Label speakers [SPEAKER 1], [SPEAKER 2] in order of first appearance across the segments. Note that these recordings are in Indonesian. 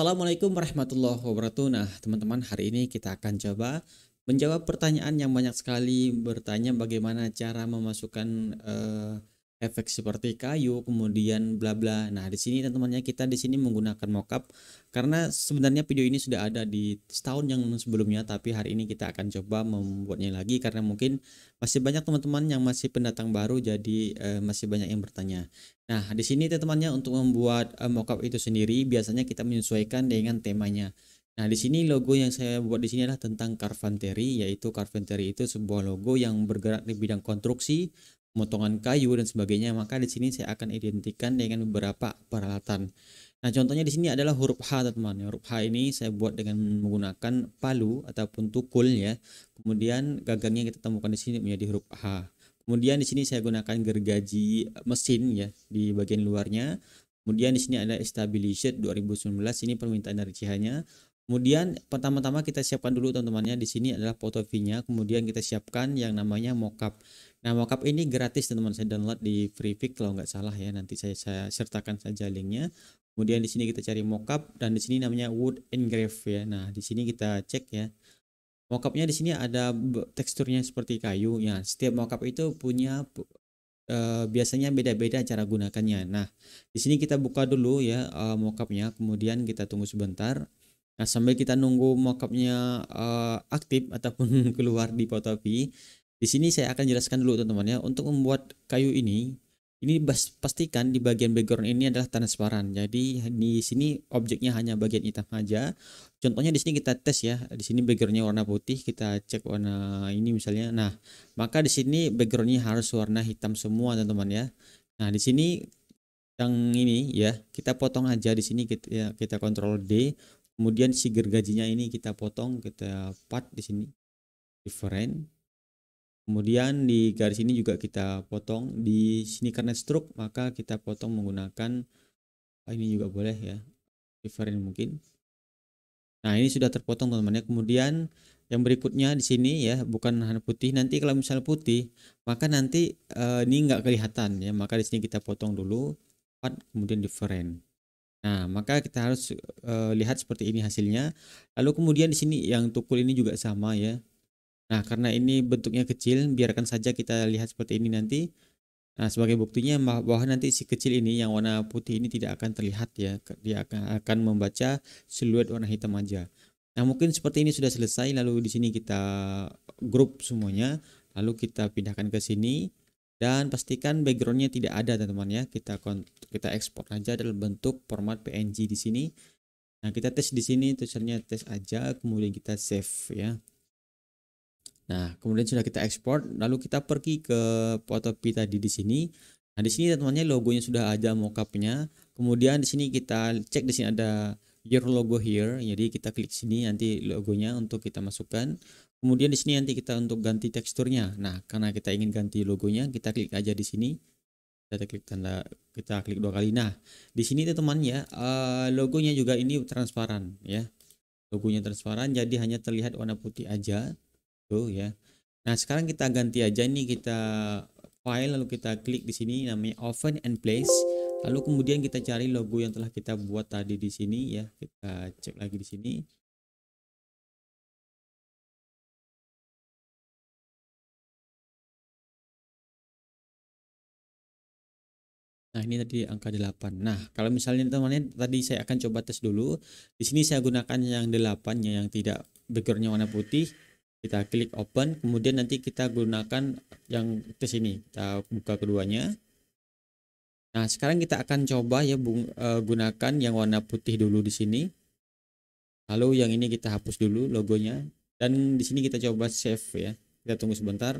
[SPEAKER 1] Assalamualaikum warahmatullahi wabarakatuh. Nah, teman-teman, hari ini kita akan coba menjawab pertanyaan yang banyak sekali bertanya bagaimana cara memasukkan uh, efek seperti kayu, kemudian bla bla. Nah, di sini teman-temannya kita di sini menggunakan mockup karena sebenarnya video ini sudah ada di setahun yang sebelumnya tapi hari ini kita akan coba membuatnya lagi karena mungkin masih banyak teman-teman yang masih pendatang baru jadi eh, masih banyak yang bertanya. Nah, di sini teman-temannya untuk membuat eh, mockup itu sendiri biasanya kita menyesuaikan dengan temanya. Nah, di sini logo yang saya buat di sini adalah tentang Carpentry, yaitu Carpentry itu sebuah logo yang bergerak di bidang konstruksi, pemotongan kayu dan sebagainya, maka di sini saya akan identikan dengan beberapa peralatan. Nah, contohnya di sini adalah huruf H, teman. Ya, huruf H ini saya buat dengan menggunakan palu ataupun tukul ya. Kemudian gagangnya kita temukan di sini menjadi huruf H. Kemudian di sini saya gunakan gergaji mesin ya di bagian luarnya. Kemudian di sini ada Established 2019 ini permintaan dari Cihanya. Kemudian pertama-tama kita siapkan dulu teman-temannya di sini adalah foto V-nya, kemudian kita siapkan yang namanya mockup. Nah, mockup ini gratis teman-teman. Saya download di FreePic kalau nggak salah ya. Nanti saya, saya sertakan saja linknya. Kemudian di sini kita cari mockup dan di sini namanya wood engrave ya. Nah, di sini kita cek ya. Mockupnya di sini ada teksturnya seperti kayu. Ya, setiap mockup itu punya uh, biasanya beda-beda cara gunakannya. Nah, di sini kita buka dulu ya uh, mockupnya. Kemudian kita tunggu sebentar. Nah, sambil kita nunggu mockupnya uh, aktif ataupun keluar di Photoshop di sini saya akan jelaskan dulu teman-teman ya. Untuk membuat kayu ini, ini pastikan di bagian background ini adalah transparan. Jadi di sini objeknya hanya bagian hitam aja. Contohnya di sini kita tes ya. Di sini backgroundnya warna putih, kita cek warna ini misalnya. Nah, maka di sini backgroundnya harus warna hitam semua teman-teman ya. Nah, di sini yang ini ya kita potong aja di sini kita ya, kita kontrol D kemudian si gergajinya ini kita potong kita part di sini different Kemudian di garis ini juga kita potong di sini karena stroke maka kita potong menggunakan ah, ini juga boleh ya different mungkin. Nah ini sudah terpotong teman-teman ya. Kemudian yang berikutnya di sini ya bukan hanya putih. Nanti kalau misalnya putih maka nanti eh, ini nggak kelihatan ya. Maka di sini kita potong dulu part kemudian different. Nah, maka kita harus e, lihat seperti ini hasilnya. Lalu kemudian di sini yang tukul ini juga sama ya. Nah, karena ini bentuknya kecil, biarkan saja kita lihat seperti ini nanti. Nah, sebagai buktinya bahwa nanti si kecil ini yang warna putih ini tidak akan terlihat ya. Dia akan membaca siluet warna hitam aja. Nah, mungkin seperti ini sudah selesai lalu di sini kita grup semuanya, lalu kita pindahkan ke sini dan pastikan backgroundnya tidak ada teman-teman ya. Kita kita ekspor aja dalam bentuk format PNG di sini. Nah, kita tes di sini tulisannya tes aja, kemudian kita save ya. Nah, kemudian sudah kita ekspor, lalu kita pergi ke Photopea tadi di sini. Nah, di sini teman-temannya logonya sudah ada mockupnya. Kemudian di sini kita cek di sini ada your logo here. Jadi kita klik sini nanti logonya untuk kita masukkan. Kemudian di sini nanti kita untuk ganti teksturnya. Nah, karena kita ingin ganti logonya, kita klik aja di sini. Kita klik tanda kita klik dua kali. Nah, di sini teman-teman ya, eh, logonya juga ini transparan ya. Logonya transparan jadi hanya terlihat warna putih aja tuh ya nah sekarang kita ganti aja ini kita file lalu kita klik di sini namanya Open and place lalu kemudian kita cari logo yang telah kita buat tadi di sini ya kita cek lagi di sini Nah, ini tadi angka 8. Nah, kalau misalnya teman-teman tadi saya akan coba tes dulu. Di sini saya gunakan yang 8 ya, yang tidak backgroundnya warna putih kita klik open kemudian nanti kita gunakan yang ke sini kita buka keduanya nah sekarang kita akan coba ya bung, e, gunakan yang warna putih dulu di sini lalu yang ini kita hapus dulu logonya dan di sini kita coba save ya kita tunggu sebentar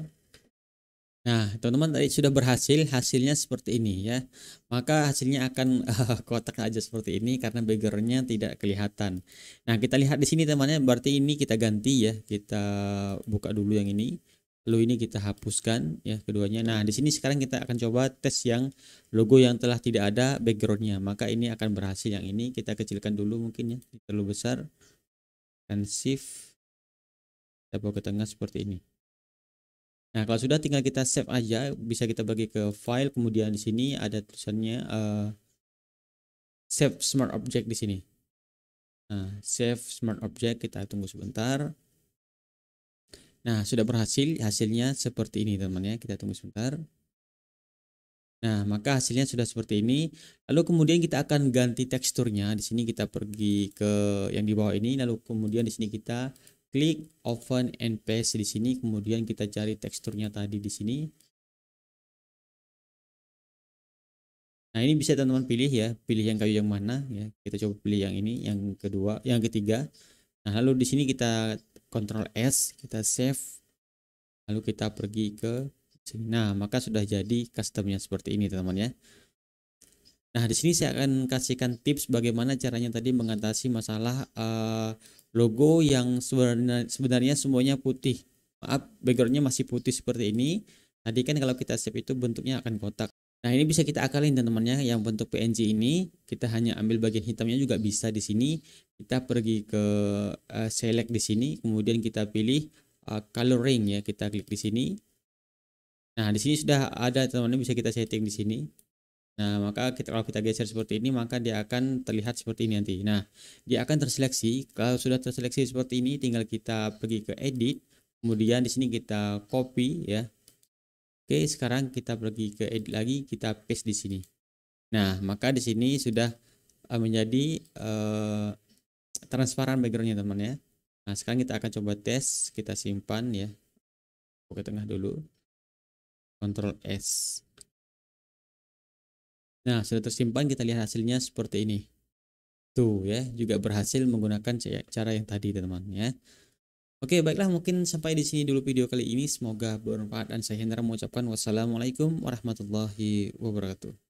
[SPEAKER 1] Nah, teman-teman tadi sudah berhasil, hasilnya seperti ini ya. Maka hasilnya akan uh, kotak aja seperti ini karena backgroundnya tidak kelihatan. Nah, kita lihat di sini temannya, berarti ini kita ganti ya. Kita buka dulu yang ini. Lalu ini kita hapuskan ya keduanya. Nah, di sini sekarang kita akan coba tes yang logo yang telah tidak ada backgroundnya. Maka ini akan berhasil yang ini. Kita kecilkan dulu mungkin ya, terlalu besar. Dan shift. Kita bawa ke tengah seperti ini. Nah, kalau sudah tinggal kita save aja, bisa kita bagi ke file, kemudian di sini ada tulisannya uh, save smart object di sini. Nah, save smart object kita tunggu sebentar. Nah, sudah berhasil, hasilnya seperti ini teman-teman ya, kita tunggu sebentar. Nah, maka hasilnya sudah seperti ini. Lalu kemudian kita akan ganti teksturnya. Di sini kita pergi ke yang di bawah ini, lalu kemudian di sini kita klik open and paste di sini kemudian kita cari teksturnya tadi di sini nah ini bisa teman-teman pilih ya pilih yang kayu yang mana ya kita coba pilih yang ini yang kedua yang ketiga nah lalu di sini kita Ctrl S kita save lalu kita pergi ke sini nah maka sudah jadi customnya seperti ini teman-teman ya nah di sini saya akan kasihkan tips bagaimana caranya tadi mengatasi masalah uh, logo yang sebenarnya, sebenarnya semuanya putih maaf backgroundnya masih putih seperti ini tadi kan kalau kita save itu bentuknya akan kotak nah ini bisa kita akalin teman-temannya yang bentuk PNG ini kita hanya ambil bagian hitamnya juga bisa di sini kita pergi ke uh, select di sini kemudian kita pilih uh, eh, coloring ya kita klik di sini nah di sini sudah ada teman-teman bisa kita setting di sini Nah, maka kita, kalau kita geser seperti ini, maka dia akan terlihat seperti ini nanti. Nah, dia akan terseleksi. Kalau sudah terseleksi seperti ini, tinggal kita pergi ke edit. Kemudian di sini kita copy ya. Oke, sekarang kita pergi ke edit lagi, kita paste di sini. Nah, maka di sini sudah eh, menjadi uh, transparan backgroundnya teman ya. Nah, sekarang kita akan coba tes, kita simpan ya. Oke, tengah dulu. Ctrl S. Nah, sudah tersimpan kita lihat hasilnya seperti ini. Tuh ya, juga berhasil menggunakan cara yang tadi teman-teman ya. Oke, baiklah mungkin sampai di sini dulu video kali ini. Semoga bermanfaat dan saya Hendra mengucapkan wassalamualaikum warahmatullahi wabarakatuh.